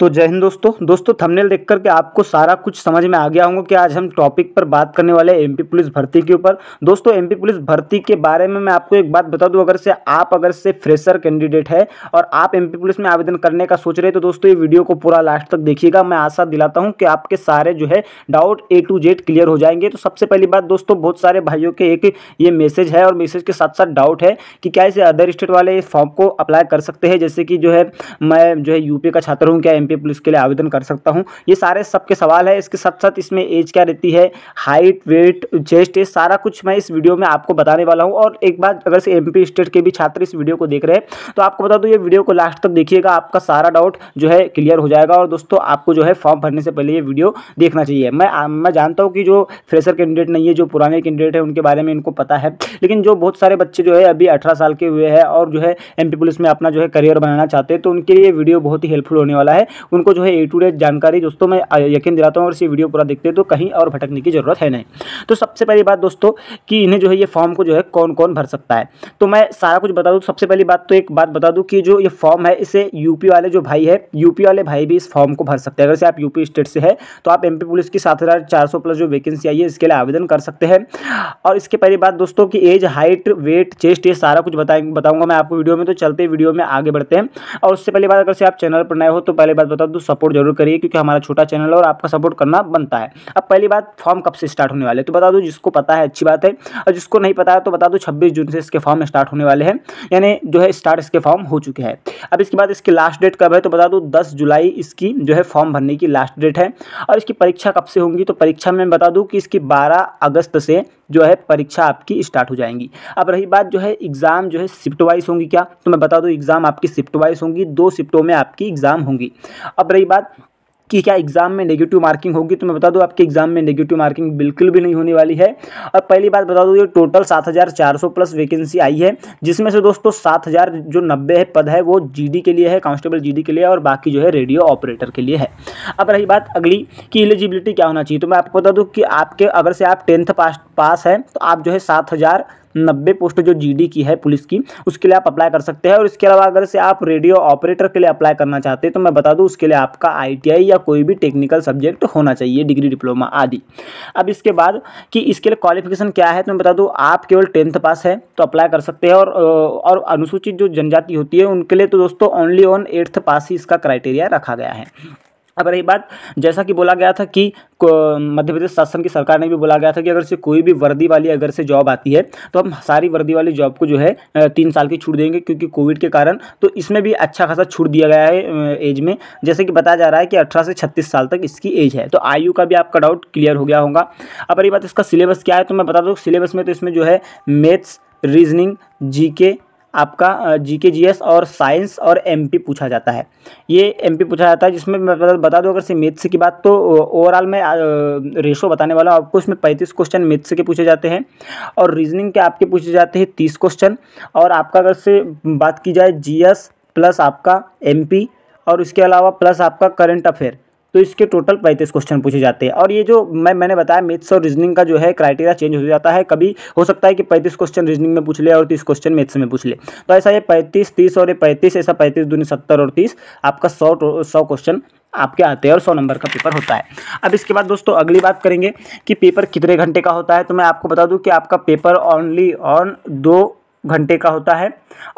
तो जय हिंद दोस्तों दोस्तों थंबनेल देख करके आपको सारा कुछ समझ में आ गया होगा कि आज हम टॉपिक पर बात करने वाले हैं एमपी पुलिस भर्ती के ऊपर दोस्तों एमपी पुलिस भर्ती के बारे में मैं आपको एक बात बता दूं अगर से आप अगर से फ्रेशर कैंडिडेट है और आप एमपी पुलिस में आवेदन करने का सोच रहे तो दोस्तों ये वीडियो को पूरा लास्ट तक देखिएगा मैं आशा दिलाता हूँ कि आपके सारे जो है doubt A to Z clear हो जाएंगे तो सबसे पहली बात दोस्तों बहुत सारे भाइयों के एक ये मैसेज है और मैसेज के साथ साथ डाउट है कि क्या इसे अदर स्टेट वाले फॉर्म को अप्लाई कर सकते हैं जैसे कि जो है मैं जो है यूपी का छात्र हूँ क्या एम पुलिस के लिए आवेदन कर सकता हूँ ये सारे सबके सवाल है इसके साथ साथ इसमें एज क्या रहती है हाइट वेट चेस्ट ये सारा कुछ मैं इस वीडियो में आपको बताने वाला हूँ और एक बार अगर से एम स्टेट के भी छात्र इस वीडियो को देख रहे हैं तो आपको बता दूँ ये वीडियो को लास्ट तक देखिएगा आपका सारा डाउट जो है क्लियर हो जाएगा और दोस्तों आपको जो है फॉर्म भरने से पहले ये वीडियो देखना चाहिए मैं मैं जानता हूँ कि जो फ्रेशर कैंडिडेट नहीं है जो पुराने कैंडिडेट है उनके बारे में इनको पता है लेकिन जो बहुत सारे बच्चे जो है अभी अठारह साल के हुए हैं और जो है एम पुलिस में अपना जो है करियर बनाना चाहते हैं तो उनके लिए वीडियो बहुत ही हेल्पफुल होने वाला है उनको जो है ए टू डेट जानकारी दोस्तों मैं यकीन दिलाता हूँ और इसी वीडियो पूरा देखते हैं तो कहीं और भटकने की ज़रूरत है नहीं तो सबसे पहली बात दोस्तों कि इन्हें जो है ये फॉर्म को जो है कौन कौन भर सकता है तो मैं सारा कुछ बता दूँ सबसे पहली बात तो एक बात बता दूँ कि जो ये फॉर्म है इसे यूपी वाले जो भाई है यूपी वाले भाई भी इस फॉर्म को भर सकते हैं अगर से आप यूपी स्टेट से है तो आप एम पुलिस की सात प्लस जो वैकेंसी आई है इसके लिए आवेदन कर सकते हैं और इसके पहली बात दोस्तों की एज हाइट वेट चेस्ट ये सारा कुछ बताएंगे बताऊंगा मैं आपको वीडियो में तो चलते वीडियो में आगे बढ़ते हैं और उससे पहले बात अगर से आप चैनल पर नए हो तो पहले बात बात बता दूँ सपोर्ट जरूर करिए क्योंकि हमारा छोटा चैनल है और आपका सपोर्ट करना बनता है अब पहली बात फॉर्म कब से स्टार्ट होने वाले तो बता दूँ जिसको पता है अच्छी बात है और जिसको नहीं पता है तो बता दूँ छब्बीस जून से इसके फॉर्म स्टार्ट होने वाले हैं यानी जो है स्टार्ट इसके फॉर्म हो चुके हैं अब इसके बाद इसकी लास्ट डेट कब है तो बता दूँ दस जुलाई इसकी जो है फॉर्म भरने की लास्ट डेट है और इसकी परीक्षा कब से होंगी तो परीक्षा में बता दूँ कि इसकी बारह अगस्त से जो है परीक्षा आपकी स्टार्ट हो जाएंगी अब रही बात जो है एग्ज़ाम जो है शिफ्ट वाइज होंगी क्या तो मैं बता दूँ एग्ज़ाम आपकी शिफ्ट वाइज होंगी दो शिफ्टों में आपकी एग्ज़ाम होंगी अब रही बात कि क्या एग्ज़ाम में नेगेटिव मार्किंग होगी तो मैं बता दूं आपके एग्ज़ाम में नेगेटिव मार्किंग बिल्कुल भी नहीं होने वाली है और पहली बात बता दूं ये टोटल 7,400 प्लस वैकेंसी आई है जिसमें से दोस्तों 7,000 जो नब्बे है पद है वो जीडी के लिए है कांस्टेबल जीडी के लिए और बाकी जो है रेडियो ऑपरेटर के लिए है अब रही बात अगली कि एलिजिबिलिटी क्या होना चाहिए तो मैं आपको बता दूँ कि आपके अगर से आप टेंथ पास पास हैं तो आप जो है सात नब्बे पोस्ट जो जीडी की है पुलिस की उसके लिए आप अप्लाई कर सकते हैं और इसके अलावा अगर से आप रेडियो ऑपरेटर के लिए अप्लाई करना चाहते हैं तो मैं बता दूँ उसके लिए आपका आई या कोई भी टेक्निकल सब्जेक्ट होना चाहिए डिग्री डिप्लोमा आदि अब इसके बाद कि इसके लिए क्वालिफिकेशन क्या है तो मैं बता दूँ आप केवल टेंथ पास है तो अप्लाई कर सकते हैं और और अनुसूचित जो जनजाति होती है उनके लिए तो दोस्तों ओनली ऑन एट्थ पास ही इसका क्राइटेरिया रखा गया है अब हाँ, रही बात जैसा कि बोला गया था कि मध्य प्रदेश शासन की सरकार ने भी बोला गया था कि अगर से कोई भी वर्दी वाली अगर से जॉब आती है तो हम सारी वर्दी वाली जॉब को जो है तीन साल की छूट देंगे क्योंकि कोविड के कारण तो इसमें भी अच्छा खासा छूट दिया गया है एज में जैसे कि बताया जा रहा है कि अठारह से छत्तीस साल तक इसकी एज है तो आयु का भी आपका डाउट क्लियर हो गया होगा अब रही बात इसका सिलेबस क्या है तो मैं बता दूँ सिलेबस में तो इसमें जो है मैथ्स रीजनिंग जी आपका जीके जीएस और साइंस और एमपी पूछा जाता है ये एमपी पूछा जाता है जिसमें मैं बता दूं अगर से मिथ्स की बात तो ओवरऑल मैं रेशो बताने वाला हूँ आपको इसमें पैंतीस क्वेश्चन मिथ्स के पूछे जाते हैं और रीजनिंग के आपके पूछे जाते हैं तीस क्वेश्चन और आपका अगर से बात की जाए जी प्लस आपका एम और इसके अलावा प्लस आपका करंट अफेयर तो इसके टोटल पैंतीस क्वेश्चन पूछे जाते हैं और ये जो मैं मैंने बताया मेथ्स और रीजनिंग का जो है क्राइटेरिया चेंज हो जाता है कभी हो सकता है कि पैंतीस क्वेश्चन रीजनिंग में पूछ ले और तीस क्वेश्चन मेथ्स में पूछ ले तो ऐसा ये पैंतीस तीस और ये पैंतीस ऐसा पैंतीस दूनी सत्तर और तीस आपका सौ सौ क्वेश्चन आपके आते हैं और सौ नंबर का पेपर होता है अब इसके बाद दोस्तों अगली बात करेंगे कि पेपर कितने घंटे का होता है तो मैं आपको बता दूं कि आपका पेपर ओनली ऑन on दो घंटे का होता है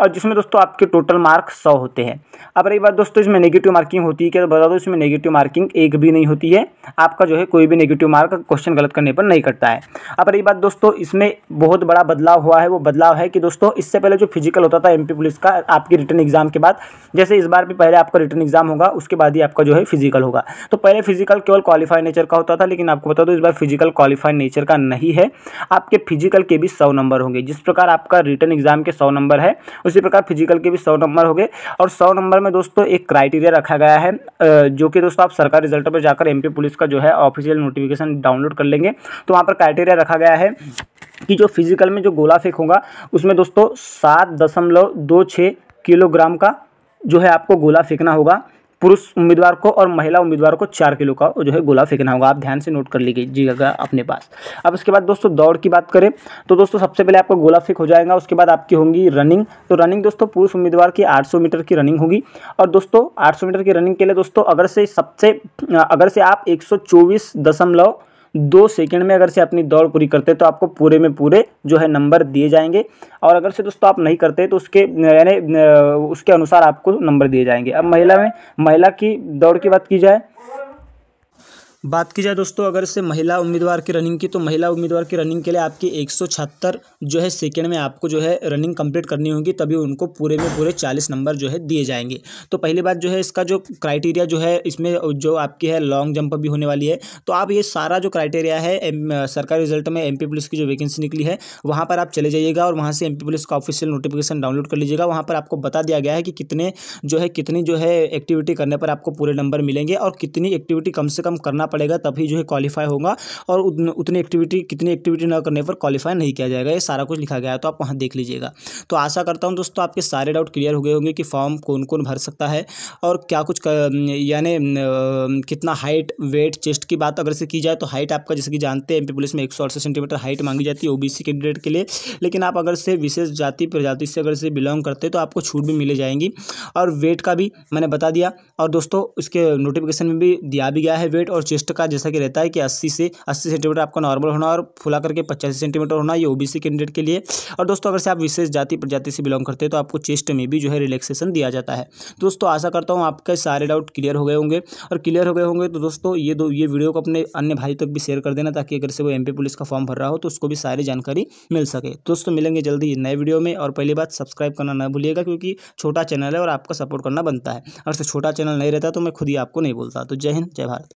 और जिसमें दोस्तों आपके टोटल मार्क सौ होते हैं अब रही बात दोस्तों इसमें नेगेटिव मार्किंग होती है क्या तो बता दो इसमें नेगेटिव मार्किंग एक भी नहीं होती है आपका जो है कोई भी नेगेटिव मार्क क्वेश्चन गलत करने पर नहीं करता है अब रही बात दोस्तों इसमें बहुत बड़ा बदलाव हुआ है वो बदलाव है कि दोस्तों इससे पहले जो फिजिकल होता था एम पुलिस का आपके रिटर्न एग्जाम के बाद जैसे इस बार भी पहले आपका रिटर्न एग्जाम होगा उसके बाद ही आपका जो है फिजिकल होगा तो पहले फिजिकल केवल क्वालिफाइड नेचर का होता था लेकिन आपको बता दो इस बार फिजिकल क्वालिफाइड नेचर का नहीं है आपके फिजिकल के भी सौ नंबर होंगे जिस प्रकार आपका रिटर्न एग्जाम के सौ नंबर है उसी प्रकार फिजिकल के भी सौ नंबर हो गए और सौ नंबर में दोस्तों एक क्राइटेरिया रखा गया है जो कि दोस्तों आप सरकार रिजल्ट पर जाकर एम पुलिस का जो है ऑफिशियल नोटिफिकेशन डाउनलोड कर लेंगे तो वहाँ पर क्राइटेरिया रखा गया है कि जो फिजिकल में जो गोला फेंक होगा उसमें दोस्तों सात दशमलव दो छः किलोग्राम का जो है आपको गोला फेंकना होगा पुरुष उम्मीदवार को और महिला उम्मीदवार को चार किलो का जो है गोला फेंकना होगा आप ध्यान से नोट कर लीजिएगा अपने पास अब इसके बाद दोस्तों दौड़ की बात करें तो दोस्तों सबसे पहले आपका गोला फेंक हो जाएगा उसके बाद आपकी होंगी रनिंग तो रनिंग दोस्तों पुरुष उम्मीदवार की आठ मीटर की रनिंग होगी और दोस्तों आठ मीटर की रनिंग के लिए दोस्तों अगर से सबसे अगर से आप एक दो सेकेंड में अगर से अपनी दौड़ पूरी करते तो आपको पूरे में पूरे जो है नंबर दिए जाएंगे और अगर से दोस्तों आप नहीं करते तो उसके यानी उसके अनुसार आपको नंबर दिए जाएंगे अब महिला में महिला की दौड़ की बात की जाए बात की जाए दोस्तों अगर से महिला उम्मीदवार की रनिंग की तो महिला उम्मीदवार की रनिंग के लिए आपकी एक जो है सेकेंड में आपको जो है रनिंग कंप्लीट करनी होगी तभी उनको पूरे में पूरे चालीस नंबर जो है दिए जाएंगे तो पहली बात जो है इसका जो क्राइटेरिया जो है इसमें जो आपकी है लॉन्ग जंप भी होने वाली है तो आप ये सारा जो क्राइटेरिया है सरकारी रिजल्ट में एम पुलिस की जो वैकेंसी निकली है वहाँ पर आप चले जाइएगा और वहाँ से एम पुलिस का ऑफिशियल नोटिफिकेशन डाउनलोड कर लीजिएगा वहाँ पर आपको बता दिया गया है कि कितने जो है कितनी जो है एक्टिविटी करने पर आपको पूरे नंबर मिलेंगे और कितनी एक्टिविटी कम से कम करना पड़ेगा पड़ेगा तभी जो है क्वालिफाई होगा और उतनी एक्टिविटी कितनी एक्टिविटी ना करने पर क्वालिफाई नहीं किया जाएगा ये सारा कुछ लिखा गया है तो आप वहाँ देख लीजिएगा तो आशा करता हूँ दोस्तों आपके सारे डाउट क्लियर हो गए होंगे कि फॉर्म कौन कौन भर सकता है और क्या कुछ यानी कितना हाइट वेट चेस्ट की बात अगर से की जाए तो हाइट आपका जैसे कि जानते हैं एम पुलिस में एक सेंटीमीटर हाइट मांगी जाती है ओबीसी कैंडिडेट के लिए लेकिन आप अगर से विशेष जाति प्रजाति से अगर से बिलोंग करते हैं तो आपको छूट भी मिले जाएंगी और वेट का भी मैंने बता दिया और दोस्तों इसके नोटिफिकेशन में भी दिया भी गया है वेट और चेस्ट चेस्ट का जैसा कि रहता है कि अस्सी से अस्सी सेंटीमीटर आपका नॉर्मल होना और फुला करके पचासी सेंटीमीटर होना ये ओबीसी कैंडिडेट के लिए और दोस्तों अगर से आप विशेष जाति प्रजाति से बिलोंग करते हैं तो आपको चेस्ट में भी जो है रिलैक्सेशन दिया जाता है दोस्तों आशा करता हूँ आपके सारे डाउट क्लियर हो गए होंगे और क्लियर हो गए होंगे तो दोस्तों ये दो ये वीडियो को अपने अन्य भाई तक भी शेयर कर देना ताकि अगर से वो एम पुलिस का फॉर्म भर रहा हो तो उसको भी सारी जानकारी मिल सके दोस्तों मिलेंगे जल्दी नए वीडियो में और पहली बात सब्सक्राइब करना ना भूलिएगा क्योंकि छोटा चैनल है और आपका सपोर्ट करना बनता है अगर से छोटा चैनल नहीं रहता तो मैं खुद ही आपको नहीं बोलता तो जय हिंद जय भारत